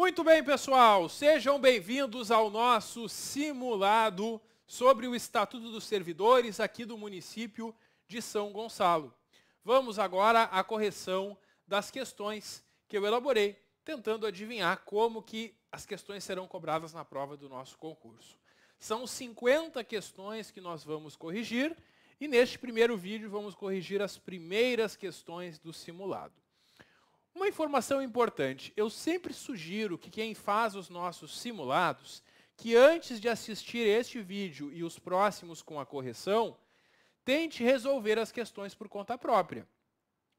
Muito bem, pessoal, sejam bem-vindos ao nosso simulado sobre o Estatuto dos Servidores aqui do município de São Gonçalo. Vamos agora à correção das questões que eu elaborei, tentando adivinhar como que as questões serão cobradas na prova do nosso concurso. São 50 questões que nós vamos corrigir e neste primeiro vídeo vamos corrigir as primeiras questões do simulado. Uma informação importante, eu sempre sugiro que quem faz os nossos simulados, que antes de assistir este vídeo e os próximos com a correção, tente resolver as questões por conta própria.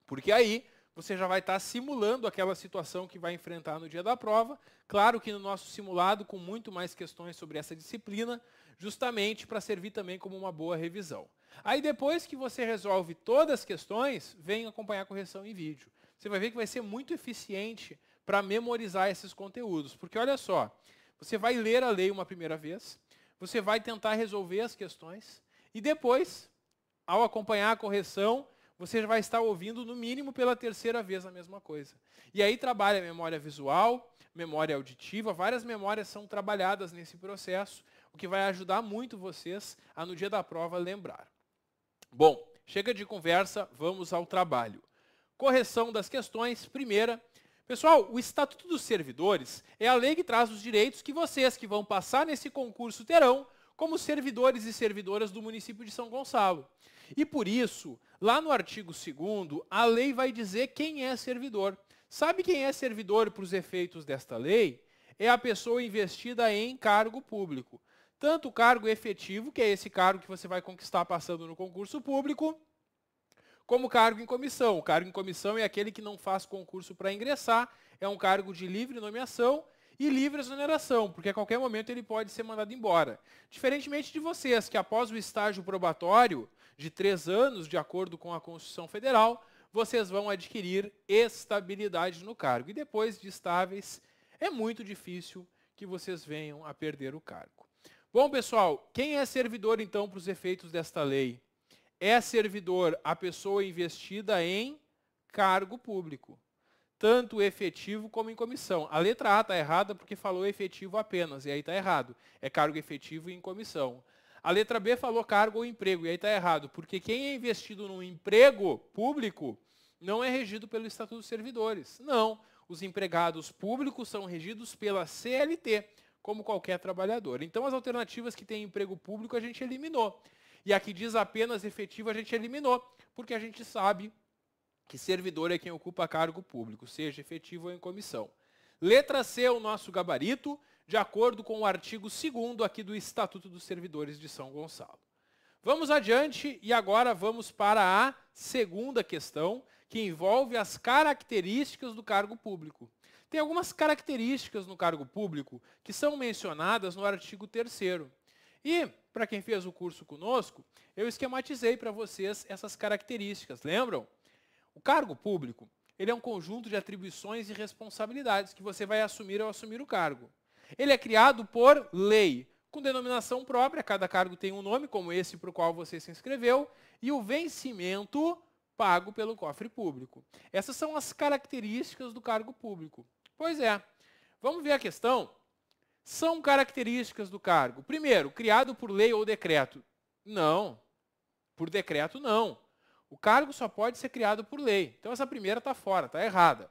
Porque aí você já vai estar simulando aquela situação que vai enfrentar no dia da prova. Claro que no nosso simulado, com muito mais questões sobre essa disciplina, justamente para servir também como uma boa revisão. Aí depois que você resolve todas as questões, vem acompanhar a correção em vídeo você vai ver que vai ser muito eficiente para memorizar esses conteúdos. Porque olha só, você vai ler a lei uma primeira vez, você vai tentar resolver as questões, e depois, ao acompanhar a correção, você vai estar ouvindo no mínimo pela terceira vez a mesma coisa. E aí trabalha a memória visual, memória auditiva, várias memórias são trabalhadas nesse processo, o que vai ajudar muito vocês a no dia da prova lembrar. Bom, chega de conversa, vamos ao trabalho correção das questões. Primeira, pessoal, o Estatuto dos Servidores é a lei que traz os direitos que vocês que vão passar nesse concurso terão como servidores e servidoras do município de São Gonçalo. E por isso, lá no artigo 2 a lei vai dizer quem é servidor. Sabe quem é servidor para os efeitos desta lei? É a pessoa investida em cargo público. Tanto o cargo efetivo, que é esse cargo que você vai conquistar passando no concurso público, como cargo em comissão. O cargo em comissão é aquele que não faz concurso para ingressar, é um cargo de livre nomeação e livre exoneração, porque a qualquer momento ele pode ser mandado embora. Diferentemente de vocês, que após o estágio probatório de três anos, de acordo com a Constituição Federal, vocês vão adquirir estabilidade no cargo. E depois de estáveis, é muito difícil que vocês venham a perder o cargo. Bom, pessoal, quem é servidor, então, para os efeitos desta lei? É servidor a pessoa investida em cargo público, tanto efetivo como em comissão. A letra A está errada porque falou efetivo apenas, e aí está errado. É cargo efetivo e em comissão. A letra B falou cargo ou emprego, e aí está errado, porque quem é investido num emprego público não é regido pelo Estatuto dos Servidores. Não, os empregados públicos são regidos pela CLT, como qualquer trabalhador. Então, as alternativas que têm emprego público a gente eliminou. E a que diz apenas efetivo a gente eliminou, porque a gente sabe que servidor é quem ocupa cargo público, seja efetivo ou em comissão. Letra C é o nosso gabarito, de acordo com o artigo 2 aqui do Estatuto dos Servidores de São Gonçalo. Vamos adiante e agora vamos para a segunda questão, que envolve as características do cargo público. Tem algumas características no cargo público que são mencionadas no artigo 3 e, para quem fez o curso conosco, eu esquematizei para vocês essas características, lembram? O cargo público, ele é um conjunto de atribuições e responsabilidades que você vai assumir ao assumir o cargo. Ele é criado por lei, com denominação própria, cada cargo tem um nome, como esse para o qual você se inscreveu, e o vencimento pago pelo cofre público. Essas são as características do cargo público. Pois é, vamos ver a questão são características do cargo. Primeiro, criado por lei ou decreto. Não. Por decreto, não. O cargo só pode ser criado por lei. Então, essa primeira está fora, está errada.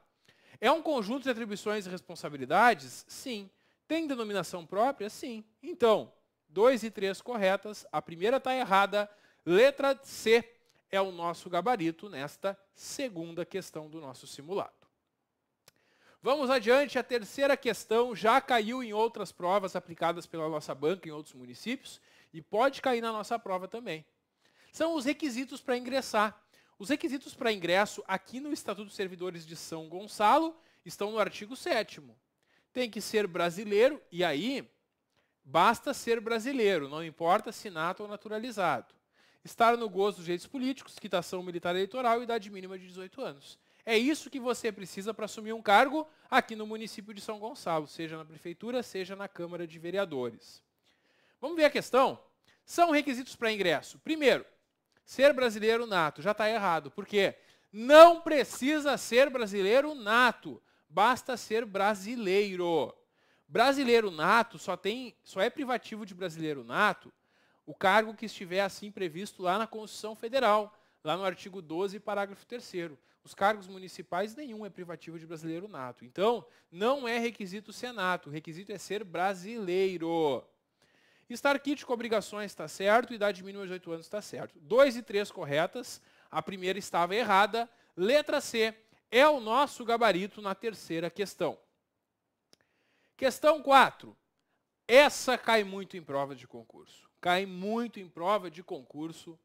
É um conjunto de atribuições e responsabilidades? Sim. Tem denominação própria? Sim. Então, 2 e 3 corretas. A primeira está errada. Letra C é o nosso gabarito nesta segunda questão do nosso simulado. Vamos adiante, a terceira questão já caiu em outras provas aplicadas pela nossa banca em outros municípios e pode cair na nossa prova também. São os requisitos para ingressar. Os requisitos para ingresso aqui no Estatuto dos Servidores de São Gonçalo estão no artigo 7 Tem que ser brasileiro e aí basta ser brasileiro, não importa se nato ou naturalizado. Estar no gozo dos direitos políticos, quitação militar eleitoral e idade mínima de 18 anos. É isso que você precisa para assumir um cargo aqui no município de São Gonçalo, seja na prefeitura, seja na Câmara de Vereadores. Vamos ver a questão? São requisitos para ingresso. Primeiro, ser brasileiro nato. Já está errado. Por quê? Não precisa ser brasileiro nato. Basta ser brasileiro. Brasileiro nato só, tem, só é privativo de brasileiro nato o cargo que estiver assim previsto lá na Constituição Federal, lá no artigo 12, parágrafo 3 os cargos municipais, nenhum é privativo de brasileiro nato. Então, não é requisito senato, o requisito é ser brasileiro. Estar kit com obrigações está certo, idade mínima de 8 anos está certo. 2 e 3 corretas, a primeira estava errada. Letra C é o nosso gabarito na terceira questão. Questão 4. Essa cai muito em prova de concurso. Cai muito em prova de concurso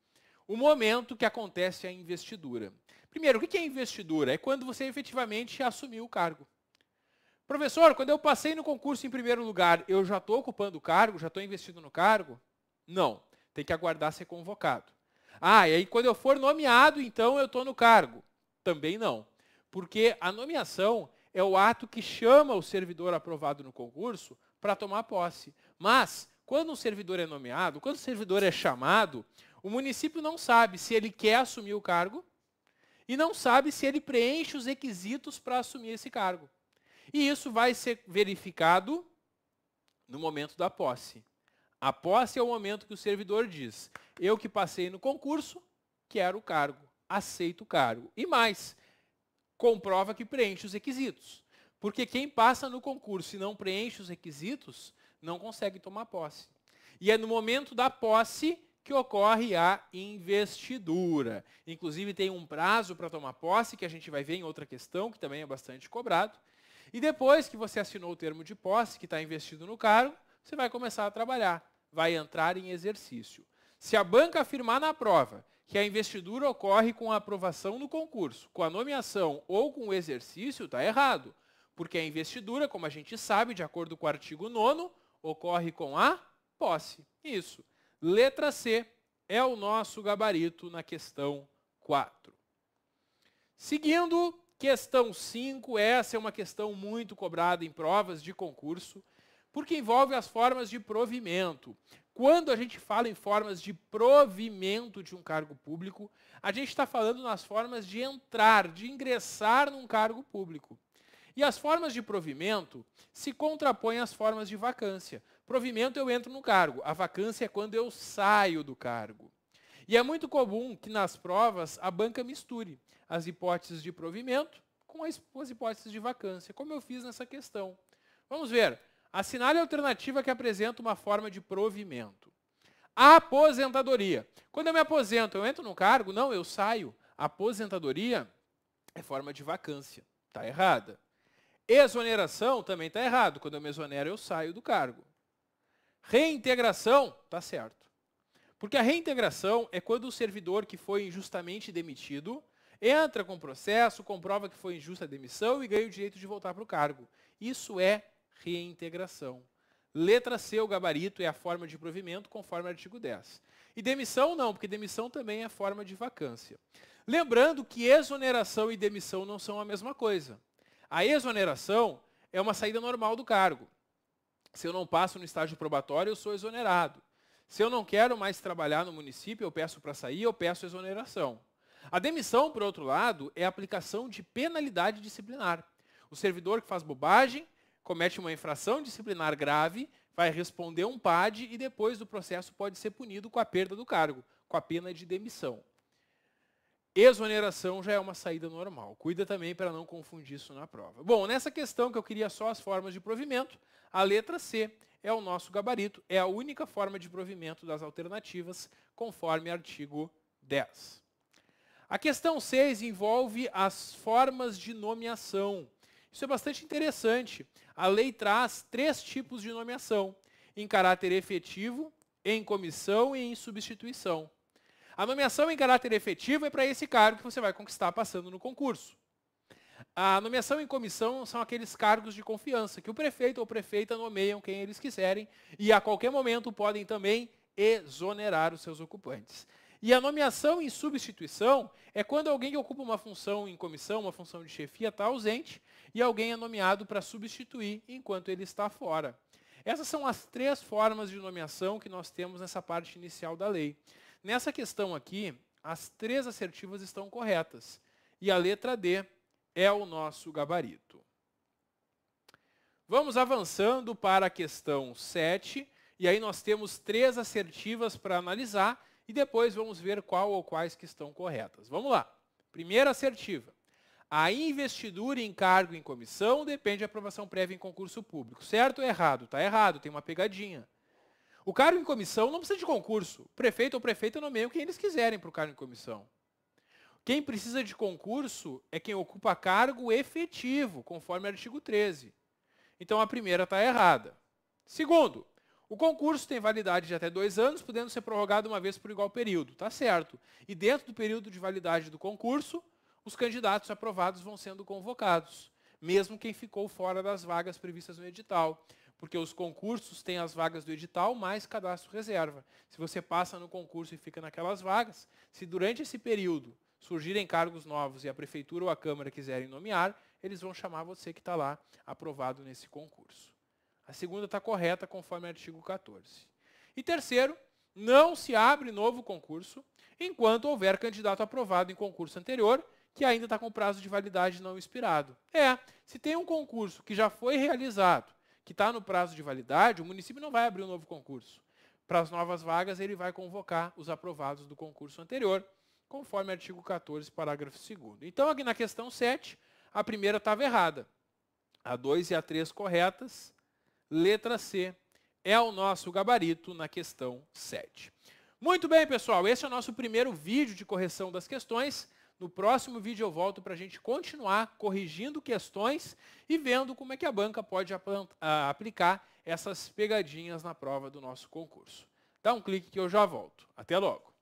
o momento que acontece a investidura. Primeiro, o que é investidura? É quando você efetivamente assumiu o cargo. Professor, quando eu passei no concurso em primeiro lugar, eu já estou ocupando o cargo, já estou investido no cargo? Não, tem que aguardar ser convocado. Ah, e aí quando eu for nomeado, então eu estou no cargo? Também não, porque a nomeação é o ato que chama o servidor aprovado no concurso para tomar posse. Mas, quando um servidor é nomeado, quando o um servidor é chamado, o município não sabe se ele quer assumir o cargo e não sabe se ele preenche os requisitos para assumir esse cargo. E isso vai ser verificado no momento da posse. A posse é o momento que o servidor diz: eu que passei no concurso, quero o cargo, aceito o cargo. E mais, comprova que preenche os requisitos. Porque quem passa no concurso e não preenche os requisitos, não consegue tomar posse. E é no momento da posse que ocorre a investidura. Inclusive tem um prazo para tomar posse, que a gente vai ver em outra questão, que também é bastante cobrado. E depois que você assinou o termo de posse, que está investido no cargo, você vai começar a trabalhar, vai entrar em exercício. Se a banca afirmar na prova que a investidura ocorre com a aprovação no concurso, com a nomeação ou com o exercício, está errado. Porque a investidura, como a gente sabe, de acordo com o artigo 9, ocorre com a posse. Isso. Letra C é o nosso gabarito na questão 4. Seguindo, questão 5, essa é uma questão muito cobrada em provas de concurso, porque envolve as formas de provimento. Quando a gente fala em formas de provimento de um cargo público, a gente está falando nas formas de entrar, de ingressar num cargo público. E as formas de provimento se contrapõem às formas de vacância. Provimento eu entro no cargo, a vacância é quando eu saio do cargo. E é muito comum que nas provas a banca misture as hipóteses de provimento com as, as hipóteses de vacância, como eu fiz nessa questão. Vamos ver. Assinale a alternativa que apresenta uma forma de provimento. A aposentadoria. Quando eu me aposento, eu entro no cargo? Não, eu saio. A aposentadoria é forma de vacância. Está errada. Exoneração também está errado. Quando eu me exonero, eu saio do cargo. Reintegração, tá certo. Porque a reintegração é quando o servidor que foi injustamente demitido entra com o processo, comprova que foi injusta a demissão e ganha o direito de voltar para o cargo. Isso é reintegração. Letra C, o gabarito, é a forma de provimento, conforme o artigo 10. E demissão não, porque demissão também é forma de vacância. Lembrando que exoneração e demissão não são a mesma coisa. A exoneração é uma saída normal do cargo. Se eu não passo no estágio probatório, eu sou exonerado. Se eu não quero mais trabalhar no município, eu peço para sair, eu peço exoneração. A demissão, por outro lado, é a aplicação de penalidade disciplinar. O servidor que faz bobagem, comete uma infração disciplinar grave, vai responder um PAD e depois do processo pode ser punido com a perda do cargo, com a pena de demissão. Exoneração já é uma saída normal. Cuida também para não confundir isso na prova. Bom, nessa questão que eu queria só as formas de provimento, a letra C é o nosso gabarito, é a única forma de provimento das alternativas, conforme artigo 10. A questão 6 envolve as formas de nomeação. Isso é bastante interessante. A lei traz três tipos de nomeação: em caráter efetivo, em comissão e em substituição. A nomeação em caráter efetivo é para esse cargo que você vai conquistar passando no concurso. A nomeação em comissão são aqueles cargos de confiança que o prefeito ou prefeita nomeiam quem eles quiserem e a qualquer momento podem também exonerar os seus ocupantes. E a nomeação em substituição é quando alguém que ocupa uma função em comissão, uma função de chefia, está ausente e alguém é nomeado para substituir enquanto ele está fora. Essas são as três formas de nomeação que nós temos nessa parte inicial da lei. Nessa questão aqui, as três assertivas estão corretas. E a letra D é o nosso gabarito. Vamos avançando para a questão 7, e aí nós temos três assertivas para analisar e depois vamos ver qual ou quais que estão corretas. Vamos lá. Primeira assertiva. A investidura em cargo em comissão depende de aprovação prévia em concurso público. Certo ou errado? Está errado, tem uma pegadinha. O cargo em comissão não precisa de concurso. Prefeito ou prefeita nomeiam quem eles quiserem para o cargo em comissão. Quem precisa de concurso é quem ocupa cargo efetivo, conforme o artigo 13. Então a primeira está errada. Segundo, o concurso tem validade de até dois anos, podendo ser prorrogado uma vez por igual período. Está certo. E dentro do período de validade do concurso, os candidatos aprovados vão sendo convocados, mesmo quem ficou fora das vagas previstas no edital porque os concursos têm as vagas do edital mais cadastro reserva. Se você passa no concurso e fica naquelas vagas, se durante esse período surgirem cargos novos e a prefeitura ou a câmara quiserem nomear, eles vão chamar você que está lá aprovado nesse concurso. A segunda está correta conforme o artigo 14. E terceiro, não se abre novo concurso enquanto houver candidato aprovado em concurso anterior que ainda está com prazo de validade não expirado. É, se tem um concurso que já foi realizado que está no prazo de validade, o município não vai abrir um novo concurso. Para as novas vagas, ele vai convocar os aprovados do concurso anterior, conforme artigo 14, parágrafo 2. Então, aqui na questão 7, a primeira estava errada. A 2 e a 3 corretas. Letra C é o nosso gabarito na questão 7. Muito bem, pessoal, esse é o nosso primeiro vídeo de correção das questões. No próximo vídeo eu volto para a gente continuar corrigindo questões e vendo como é que a banca pode aplicar essas pegadinhas na prova do nosso concurso. Dá um clique que eu já volto. Até logo!